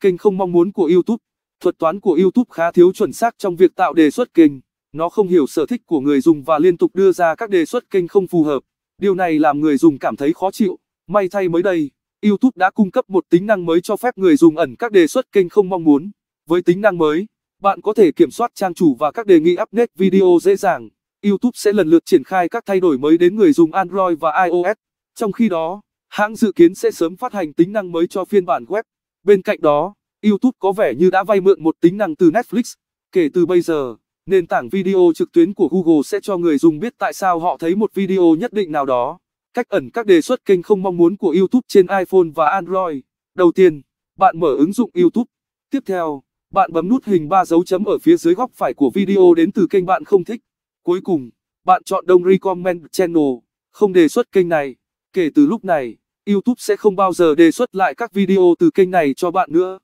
kênh không mong muốn của YouTube. Thuật toán của YouTube khá thiếu chuẩn xác trong việc tạo đề xuất kênh. Nó không hiểu sở thích của người dùng và liên tục đưa ra các đề xuất kênh không phù hợp. Điều này làm người dùng cảm thấy khó chịu. May thay mới đây, YouTube đã cung cấp một tính năng mới cho phép người dùng ẩn các đề xuất kênh không mong muốn. Với tính năng mới, bạn có thể kiểm soát trang chủ và các đề nghị update video dễ dàng. YouTube sẽ lần lượt triển khai các thay đổi mới đến người dùng Android và iOS. Trong khi đó, hãng dự kiến sẽ sớm phát hành tính năng mới cho phiên bản web. Bên cạnh đó, YouTube có vẻ như đã vay mượn một tính năng từ Netflix. Kể từ bây giờ, nền tảng video trực tuyến của Google sẽ cho người dùng biết tại sao họ thấy một video nhất định nào đó. Cách ẩn các đề xuất kênh không mong muốn của YouTube trên iPhone và Android. Đầu tiên, bạn mở ứng dụng YouTube. Tiếp theo, bạn bấm nút hình ba dấu chấm ở phía dưới góc phải của video đến từ kênh bạn không thích. Cuối cùng, bạn chọn Don't Recommend Channel, không đề xuất kênh này. Kể từ lúc này, YouTube sẽ không bao giờ đề xuất lại các video từ kênh này cho bạn nữa.